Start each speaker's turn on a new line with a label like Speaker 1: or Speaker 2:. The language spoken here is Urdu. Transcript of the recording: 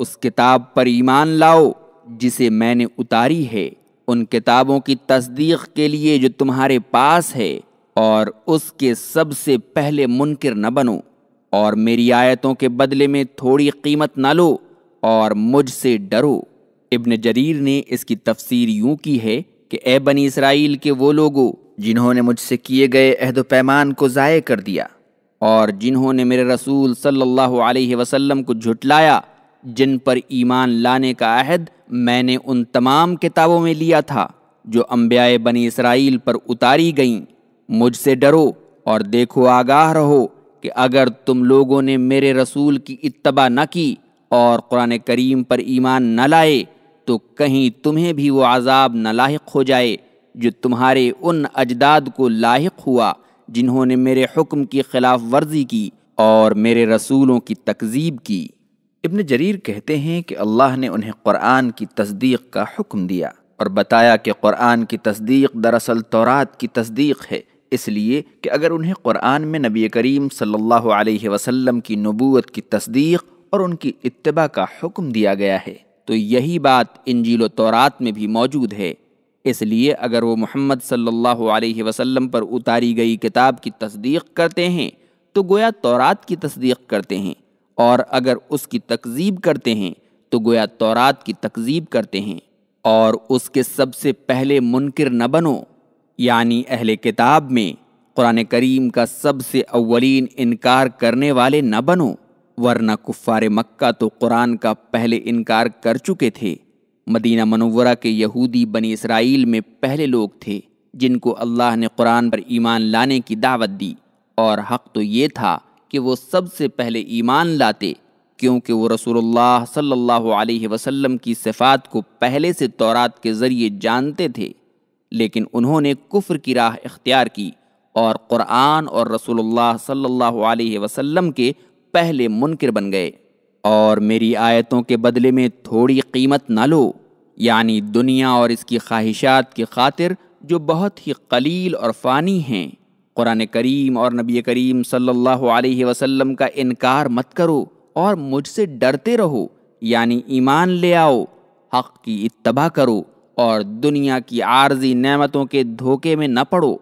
Speaker 1: اس کتاب پر ایمان لاؤ جسے میں نے اتاری ہے ان کتابوں کی تصدیق کے لیے جو تمہارے پاس ہے اور اس کے سب سے پہلے منکر نہ بنو اور میری آیتوں کے بدلے میں تھوڑی قیمت نہ لو اور مجھ سے ڈرو ابن جریر نے اس کی تفسیر یوں کی ہے کہ اے بنی اسرائیل کے وہ لوگوں جنہوں نے مجھ سے کیے گئے عہد و پیمان کو ضائع کر دیا اور جنہوں نے میرے رسول صلی اللہ علیہ وسلم کو جھٹلایا جن پر ایمان لانے کا عہد میں نے ان تمام کتابوں میں لیا تھا جو انبیاء بنی اسرائیل پر اتاری گئیں مجھ سے ڈرو اور دیکھو آگاہ رہو کہ اگر تم لوگوں نے میرے رسول کی اتباع نہ کی اور قرآن کریم پر ایمان نہ لائے تو کہیں تمہیں بھی وہ عذاب نہ لاحق ہو جائے جو تمہارے ان اجداد کو لاحق ہوا جنہوں نے میرے حکم کی خلاف ورزی کی اور میرے رسولوں کی تکذیب کی ابن جریر کہتے ہیں کہ اللہ نے انہیں قرآن کی تصدیق کا حکم دیا اور بتایا کہ قرآن کی تصدیق دراصل تورات کی تصدیق ہے اس لیے کہ اگر انہیں قرآن میں نبی کریم صلی اللہ علیہ وسلم کی نبوت کی تصدیق اور ان کی اتباع کا حکم دیا گیا ہے تو یہی بات انجیل و تورات میں بھی موجود ہے اس لیے اگر وہ محمد صلی اللہ علیہ وسلم پر اتاری گئی کتاب کی تصدیق کرتے ہیں تو گویا تورات کی تصدیق کرتے ہیں اور اگر اس کی تقزیب کرتے ہیں تو گویا تورات کی تقزیب کرتے ہیں اور اس کے سب سے پہلے منکر نہ بنو یعنی اہل کتاب میں قرآن کریم کا سب سے اولین انکار کرنے والے نہ بنو ورنہ کفار مکہ تو قرآن کا پہلے انکار کر چکے تھے مدینہ منورہ کے یہودی بنی اسرائیل میں پہلے لوگ تھے جن کو اللہ نے قرآن پر ایمان لانے کی دعوت دی اور حق تو یہ تھا کہ وہ سب سے پہلے ایمان لاتے کیونکہ وہ رسول اللہ صلی اللہ علیہ وسلم کی صفات کو پہلے سے تورات کے ذریعے جانتے تھے لیکن انہوں نے کفر کی راہ اختیار کی اور قرآن اور رسول اللہ صلی اللہ علیہ وسلم کے پہلے منکر بن گئے اور میری آیتوں کے بدلے میں تھوڑی قیمت نہ لو یعنی دنیا اور اس کی خواہشات کی خاطر جو بہت ہی قلیل اور فانی ہیں قرآن کریم اور نبی کریم صلی اللہ علیہ وسلم کا انکار مت کرو اور مجھ سے ڈرتے رہو یعنی ایمان لے آؤ حق کی اتباع کرو اور دنیا کی عارضی نعمتوں کے دھوکے میں نہ پڑو